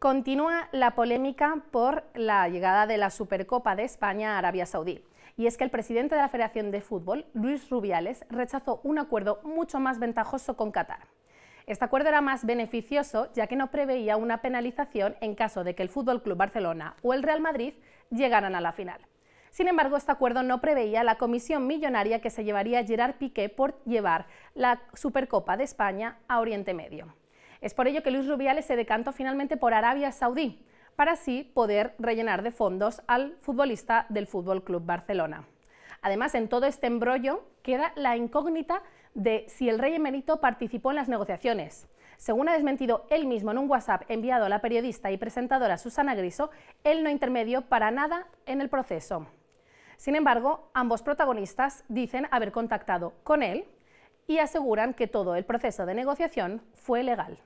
Continúa la polémica por la llegada de la Supercopa de España a Arabia Saudí. Y es que el presidente de la Federación de Fútbol, Luis Rubiales, rechazó un acuerdo mucho más ventajoso con Qatar. Este acuerdo era más beneficioso ya que no preveía una penalización en caso de que el Fútbol Club Barcelona o el Real Madrid llegaran a la final. Sin embargo, este acuerdo no preveía la comisión millonaria que se llevaría Gerard Piqué por llevar la Supercopa de España a Oriente Medio. Es por ello que Luis Rubiales se decantó finalmente por Arabia Saudí, para así poder rellenar de fondos al futbolista del Fútbol Club Barcelona. Además, en todo este embrollo queda la incógnita de si el rey emérito participó en las negociaciones. Según ha desmentido él mismo en un WhatsApp enviado a la periodista y presentadora Susana Griso, él no intermedió para nada en el proceso. Sin embargo, ambos protagonistas dicen haber contactado con él y aseguran que todo el proceso de negociación fue legal.